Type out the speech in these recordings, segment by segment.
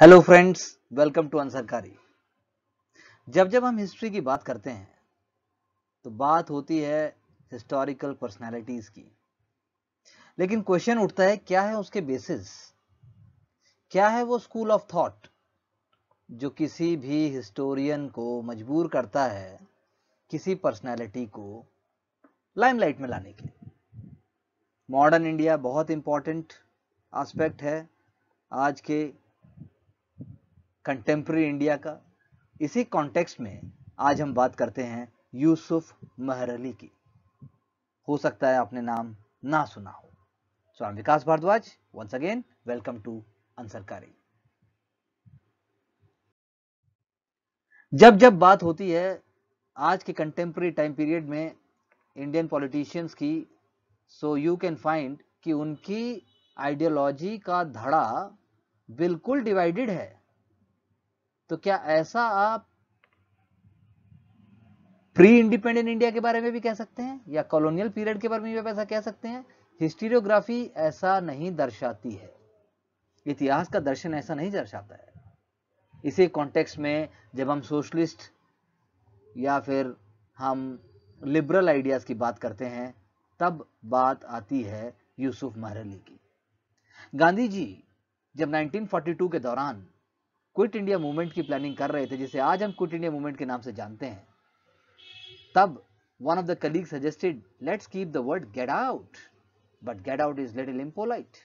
Hello friends welcome to Unsarkari जब जब हम हिस्ट्री की बात करते हैं तो बात होती है हिस्टोरिकल पर्सनालिटीज की लेकिन क्वेश्चन उठता है क्या है उसके बेसिस क्या है वो स्कूल ऑफ थॉट जो किसी भी हिस्टोरियन को मजबूर करता है किसी पर्सनालिटी को लाइमलाइट में लाने के लिए मॉडर्न इंडिया बहुत इंपॉर्टेंट एस्पेक्ट है आज के कंटेम्प्रेरी इंडिया का इसी कॉन्टेक्स्ट में आज हम बात करते हैं यूसुफ महरली की हो सकता है आपने नाम ना सुना हो so I Vikas Bhardwaj once again welcome to Unsarkari जब जब बात होती है आज के कंटेम्प्रेरी टाइम पीरियड में इंडियन पॉलिटिशियंस की सो यू कैन फाइंड कि उनकी आइडियोलॉजी का धड़ा बिल्कुल डिवाइडेड है तो क्या ऐसा आप प्री इंडिपेंडेंट इंडिया के बारे में भी कह सकते हैं या कॉलोनियल पीरियड के बारे में भी ऐसा कह सकते हैं हिस्टीरियोग्राफी ऐसा नहीं दर्शाती है इतिहास का दर्शन ऐसा नहीं दर्शाता है इसी कॉन्टेक्स्ट में जब हम सोशलिस्ट या फिर हम लिबरल आइडियाज़ की बात करते हैं तब बात आती है यूसुफ महरली की गांधी जी जब 1942 के दौरान क्विट इंडिया मूवमेंट की प्लानिंग कर रहे थे जिसे आज हम क्विट इंडिया मूवमेंट के नाम से जानते हैं तब one of the colleague suggested let's keep the word get out but get out is little impolite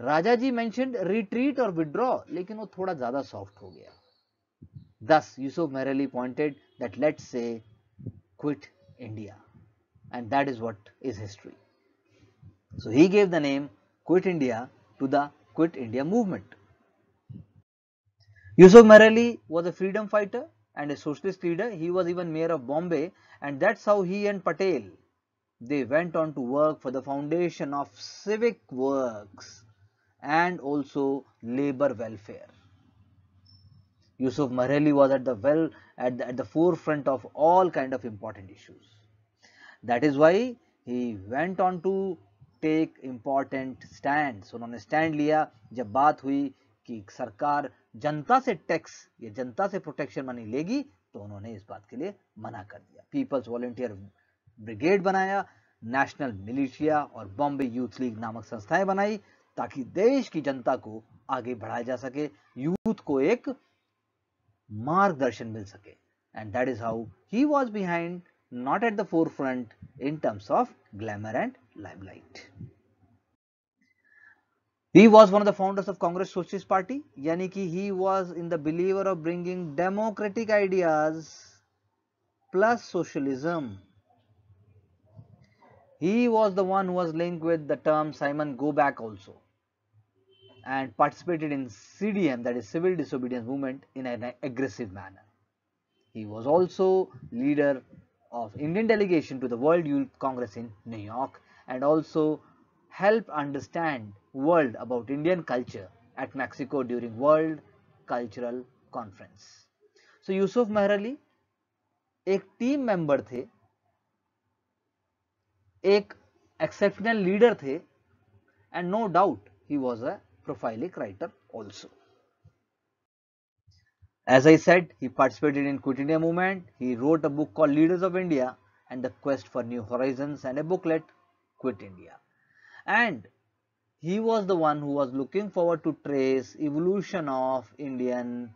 Raja ji मैं रिट्रीट और विड्रॉ लेकिन वो थोड़ा ज्यादा सॉफ्ट हो गया दस Yusuf Meherally pointed that let's say quit India and that is what is history so he gave the name quit India to the quit India movement Yusuf Marali was a freedom fighter and a socialist leader. He was even mayor of Bombay and that's how he and Patel, they went on to work for the foundation of civic works and also labor welfare. Yusuf Marali was at the well at the, at the forefront of all kind of important issues. That is why he went on to take important stands. उन्होंने stand लिया जब बात हुई कि सरकार जनता से tax या जनता से प्रोटेक्शन मनी लेगी तो उन्होंने इस बात के लिए मना कर दिया पीपल्स वॉलेंटियर ब्रिगेड बनाया नेशनल मिलिशिया और बॉम्बे यूथ लीग नामक संस्थाएं बनाई ताकि देश की जनता को आगे बढ़ाया जा सके यूथ को एक मार्गदर्शन मिल सके and that is how he was behind not at the forefront in terms of glamour and limelight He was one of the founders of Congress Socialist Party, yani ki he was in the believer of bringing democratic ideas plus socialism. He was the one who was linked with the term Simon Go Back also and participated in CDM that is civil disobedience movement in an aggressive manner. He was also leader of Indian delegation to the World Youth Congress in New York and also help understand world about Indian culture at Mexico during World Cultural Conference. So Yusuf Mehrali a team member, थे एक exceptional leader, थे and no doubt he was a prolific writer also As I said, he participated in Quit India movement. He wrote a book called Leaders of India and the Quest for New Horizons and a booklet Quit India and he was the one who was looking forward to trace evolution of Indian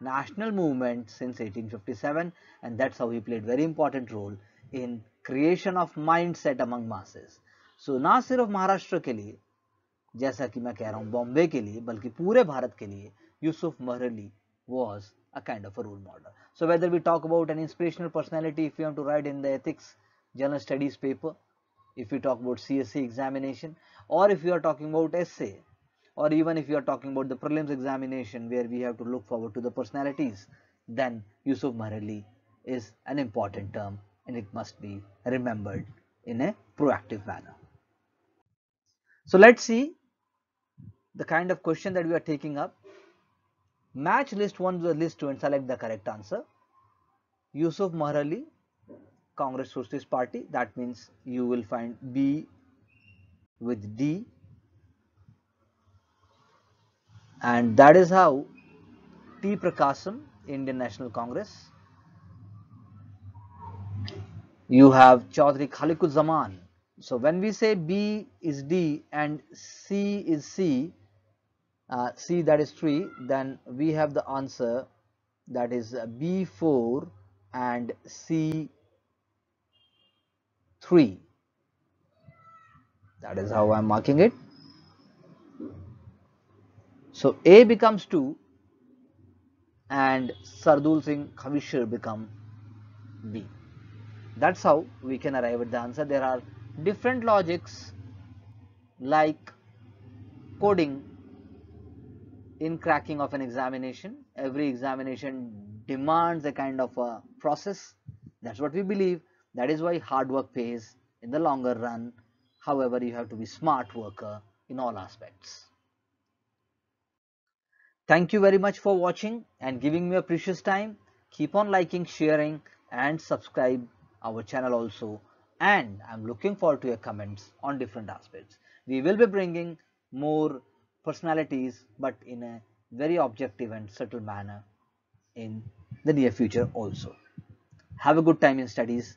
national movement since 1857 and that's how he played very important role in creation of mindset among masses. So, Nasir of Maharashtra, Kelly, लिए जैसा कि मैं कह रहा हूँ बॉम्बे के लिए बल्कि पूरे भारत के लिए a kind of a role model. So whether we talk about an inspirational personality if you want to write in the ethics journal studies paper if we talk about CSE examination or if you are talking about essay or even if you are talking about the prelims examination where we have to look forward to the personalities then Yusuf Marali is an important term and it must be remembered in a proactive manner. So let's see the kind of question that we are taking up. Match list 1 to the list 2 and select the correct answer. Yusuf Maharali Congress Socialist Party that means you will find B with D and that is how P. Prakasam Indian National Congress you have Chaudhry Zaman so when we say B is D and C is C uh, C that is 3 then we have the answer that is B4 and C 3 that is how I am marking it. So A becomes 2 and Sardul Singh Khavishir become B. That's how we can arrive at the answer. There are different logics like coding in cracking of an examination. Every examination demands a kind of a process. That's what we believe. That is why hard work pays in the longer run. However, you have to be smart worker in all aspects. Thank you very much for watching and giving me a precious time. Keep on liking, sharing and subscribe our channel also. And I'm looking forward to your comments on different aspects. We will be bringing more personalities but in a very objective and subtle manner in the near future also. Have a good time in studies.